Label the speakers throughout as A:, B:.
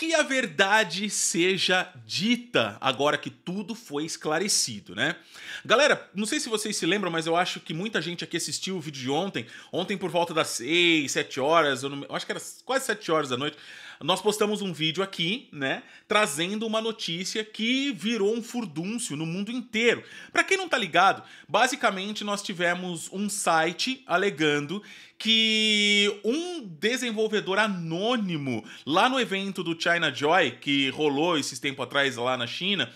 A: que a verdade seja dita agora que tudo foi esclarecido, né? Galera, não sei se vocês se lembram, mas eu acho que muita gente aqui assistiu o vídeo de ontem. Ontem, por volta das 6, 7 horas, eu, não... eu acho que era quase 7 horas da noite, nós postamos um vídeo aqui, né, trazendo uma notícia que virou um furdúncio no mundo inteiro. Para quem não tá ligado, basicamente nós tivemos um site alegando que um desenvolvedor anônimo lá no evento do China Joy, que rolou esses tempo atrás lá na China,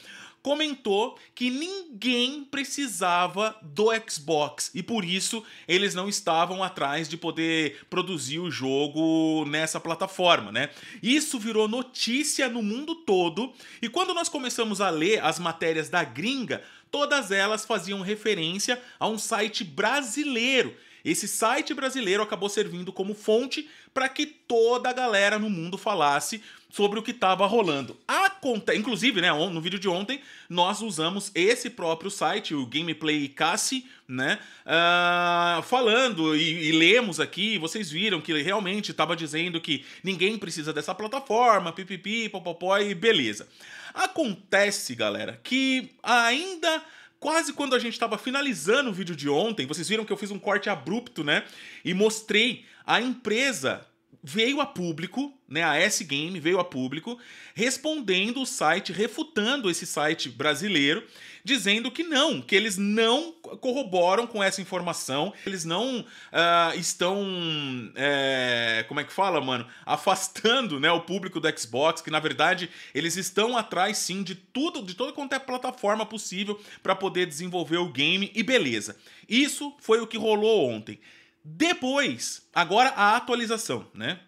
A: comentou que ninguém precisava do Xbox e por isso eles não estavam atrás de poder produzir o jogo nessa plataforma, né? Isso virou notícia no mundo todo e quando nós começamos a ler as matérias da gringa, todas elas faziam referência a um site brasileiro esse site brasileiro acabou servindo como fonte para que toda a galera no mundo falasse sobre o que estava rolando. Aconte... Inclusive, né, no vídeo de ontem, nós usamos esse próprio site, o Gameplay Cassi, né, uh, falando e, e, lemos aqui, vocês viram que realmente estava dizendo que ninguém precisa dessa plataforma, pipipi, popopó e beleza. Acontece, galera, que ainda quase quando a gente estava finalizando o vídeo de ontem, vocês viram que eu fiz um corte abrupto, né? E mostrei a empresa veio a público, né, a S Game veio a público, respondendo o site, refutando esse site brasileiro, dizendo que não, que eles não corroboram com essa informação, eles não uh, estão, é, como é que fala, mano, afastando, né, o público do Xbox, que na verdade eles estão atrás sim de tudo, de toda quanto é plataforma possível para poder desenvolver o game e beleza. Isso foi o que rolou ontem. Depois, agora a atualização, né?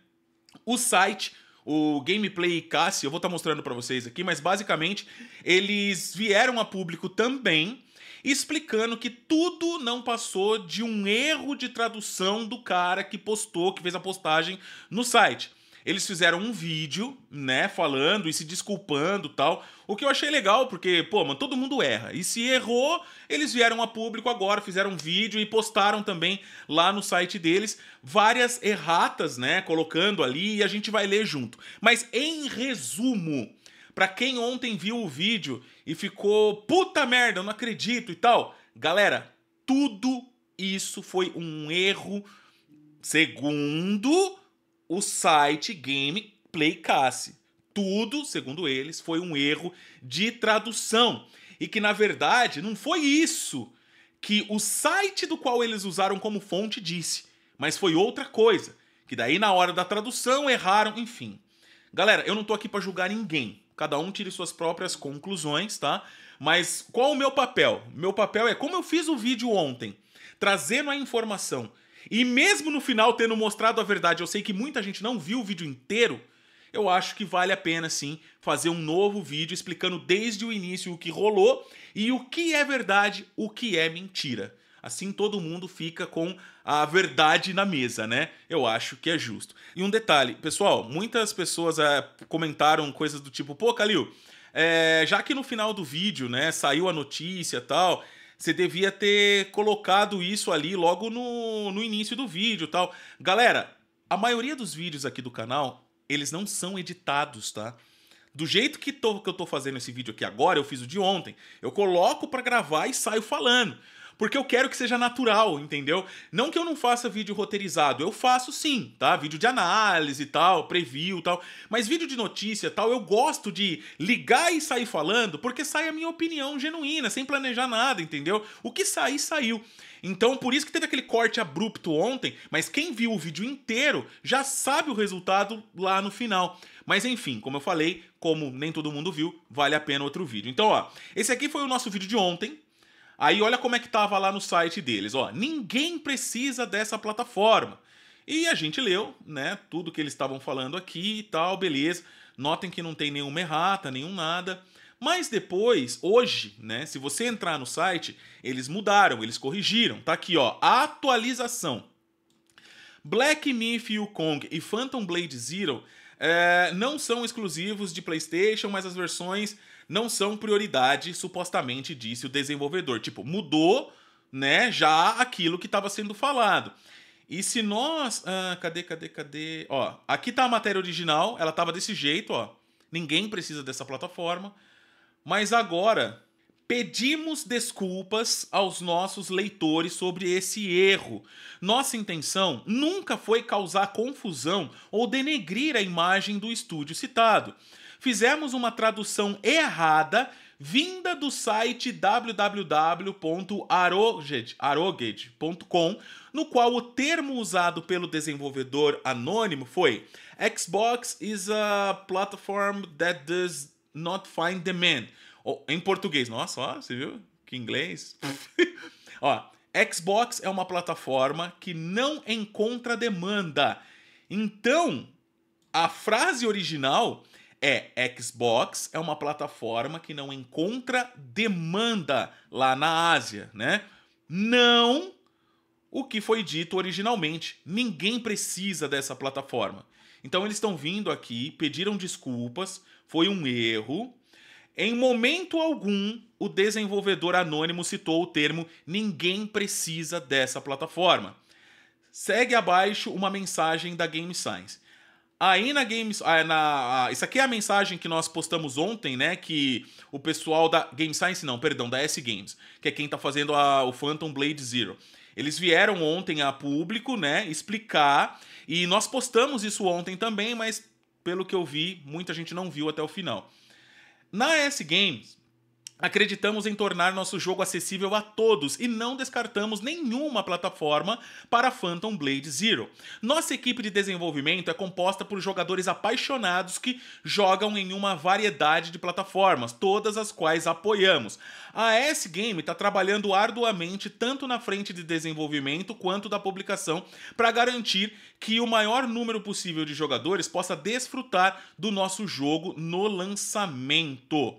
A: O site, o gameplay Cassie, eu vou estar tá mostrando para vocês aqui, mas basicamente eles vieram a público também explicando que tudo não passou de um erro de tradução do cara que postou, que fez a postagem no site. Eles fizeram um vídeo, né, falando e se desculpando tal. O que eu achei legal, porque, pô, mano, todo mundo erra. E se errou, eles vieram a público agora, fizeram um vídeo e postaram também lá no site deles várias erratas, né, colocando ali e a gente vai ler junto. Mas em resumo, para quem ontem viu o vídeo e ficou puta merda, eu não acredito e tal, galera, tudo isso foi um erro segundo o site Gameplay Cassie. Tudo, segundo eles, foi um erro de tradução. E que, na verdade, não foi isso que o site do qual eles usaram como fonte disse, mas foi outra coisa. Que daí, na hora da tradução, erraram, enfim. Galera, eu não tô aqui para julgar ninguém. Cada um tire suas próprias conclusões, tá? Mas qual o meu papel? Meu papel é como eu fiz o vídeo ontem, trazendo a informação e mesmo no final tendo mostrado a verdade, eu sei que muita gente não viu o vídeo inteiro, eu acho que vale a pena sim fazer um novo vídeo explicando desde o início o que rolou e o que é verdade, o que é mentira. Assim todo mundo fica com a verdade na mesa, né? Eu acho que é justo. E um detalhe, pessoal, muitas pessoas é, comentaram coisas do tipo, pô, Calil, é, já que no final do vídeo, né, saiu a notícia tal, você devia ter colocado isso ali logo no, no início do vídeo tal. Galera, a maioria dos vídeos aqui do canal, eles não são editados, tá? Do jeito que, tô, que eu tô fazendo esse vídeo aqui agora, eu fiz o de ontem. Eu coloco para gravar e saio falando porque eu quero que seja natural, entendeu? Não que eu não faça vídeo roteirizado, eu faço sim, tá? Vídeo de análise e tal, preview e tal, mas vídeo de notícia tal, eu gosto de ligar e sair falando, porque sai a minha opinião genuína, sem planejar nada, entendeu? O que sair, saiu. Então, por isso que teve aquele corte abrupto ontem, mas quem viu o vídeo inteiro já sabe o resultado lá no final. Mas enfim, como eu falei, como nem todo mundo viu, vale a pena outro vídeo. Então, ó, esse aqui foi o nosso vídeo de ontem, Aí olha como é que tava lá no site deles, ó, ninguém precisa dessa plataforma. E a gente leu, né, tudo que eles estavam falando aqui e tal, beleza. Notem que não tem nenhuma errata, nenhum nada. Mas depois, hoje, né, se você entrar no site, eles mudaram, eles corrigiram. Tá aqui, ó, atualização. Black Myth Yukong e Phantom Blade Zero é, não são exclusivos de PlayStation, mas as versões não são prioridade, supostamente disse o desenvolvedor. Tipo, mudou, né, já aquilo que estava sendo falado. E se nós, ah, cadê, cadê, cadê? Ó, aqui tá a matéria original, ela tava desse jeito, ó. Ninguém precisa dessa plataforma. Mas agora pedimos desculpas aos nossos leitores sobre esse erro. Nossa intenção nunca foi causar confusão ou denegrir a imagem do estúdio citado fizemos uma tradução errada vinda do site www.aroged.com, no qual o termo usado pelo desenvolvedor anônimo foi Xbox is a platform that does not find demand. em português, nossa, ó, você viu? Que inglês. ó, Xbox é uma plataforma que não encontra demanda. Então, a frase original é Xbox é uma plataforma que não encontra demanda lá na Ásia, né? Não o que foi dito originalmente. Ninguém precisa dessa plataforma. Então eles estão vindo aqui, pediram desculpas, foi um erro. Em momento algum, o desenvolvedor anônimo citou o termo ninguém precisa dessa plataforma. Segue abaixo uma mensagem da Game Science. Aí na Games. Ah, na, ah, isso aqui é a mensagem que nós postamos ontem, né? Que o pessoal da. Game Science, não, perdão, da S Games, que é quem tá fazendo a, o Phantom Blade Zero. Eles vieram ontem a público, né? Explicar. E nós postamos isso ontem também, mas pelo que eu vi, muita gente não viu até o final. Na S Games, Acreditamos em tornar nosso jogo acessível a todos e não descartamos nenhuma plataforma para Phantom Blade Zero. Nossa equipe de desenvolvimento é composta por jogadores apaixonados que jogam em uma variedade de plataformas, todas as quais apoiamos. A S Game está trabalhando arduamente tanto na frente de desenvolvimento quanto da publicação para garantir que o maior número possível de jogadores possa desfrutar do nosso jogo no lançamento.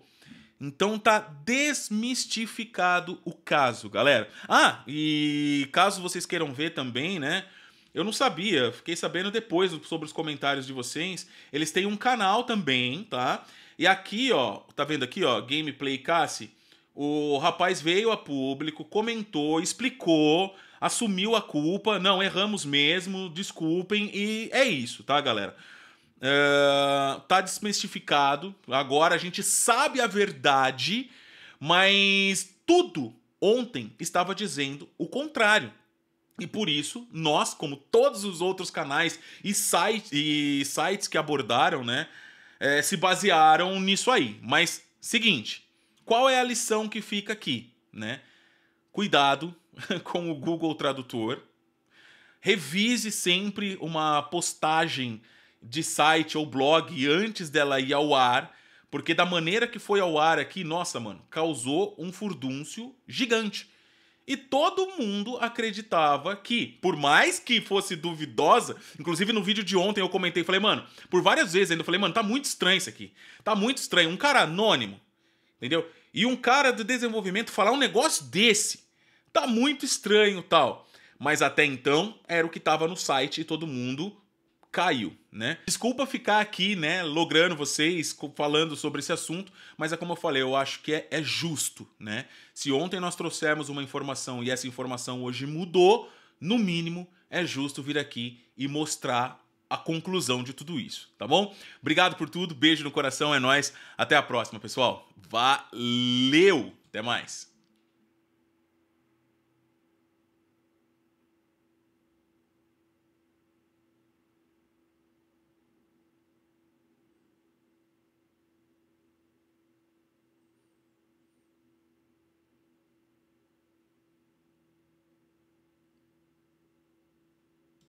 A: Então tá desmistificado o caso, galera. Ah, e caso vocês queiram ver também, né? Eu não sabia, fiquei sabendo depois sobre os comentários de vocês. Eles têm um canal também, tá? E aqui, ó, tá vendo aqui, ó, Gameplay Cassi? O rapaz veio a público, comentou, explicou, assumiu a culpa. Não, erramos mesmo, desculpem. E é isso, tá, galera? Uh, tá desmistificado. Agora a gente sabe a verdade, mas tudo ontem estava dizendo o contrário. E por isso, nós, como todos os outros canais e, site, e sites que abordaram, né, é, se basearam nisso aí. Mas, seguinte, qual é a lição que fica aqui, né? Cuidado com o Google Tradutor. Revise sempre uma postagem de site ou blog antes dela ir ao ar, porque da maneira que foi ao ar aqui, nossa, mano, causou um furdúncio gigante. E todo mundo acreditava que, por mais que fosse duvidosa, inclusive no vídeo de ontem eu comentei, falei, mano, por várias vezes ainda, falei, mano, tá muito estranho isso aqui. Tá muito estranho. Um cara anônimo, entendeu? E um cara de desenvolvimento falar um negócio desse. Tá muito estranho tal. Mas até então era o que tava no site e todo mundo Caio, né? Desculpa ficar aqui, né, logrando vocês, falando sobre esse assunto, mas é como eu falei, eu acho que é, é justo, né? Se ontem nós trouxemos uma informação e essa informação hoje mudou, no mínimo é justo vir aqui e mostrar a conclusão de tudo isso, tá bom? Obrigado por tudo, beijo no coração, é nós. Até a próxima, pessoal. Valeu, até mais.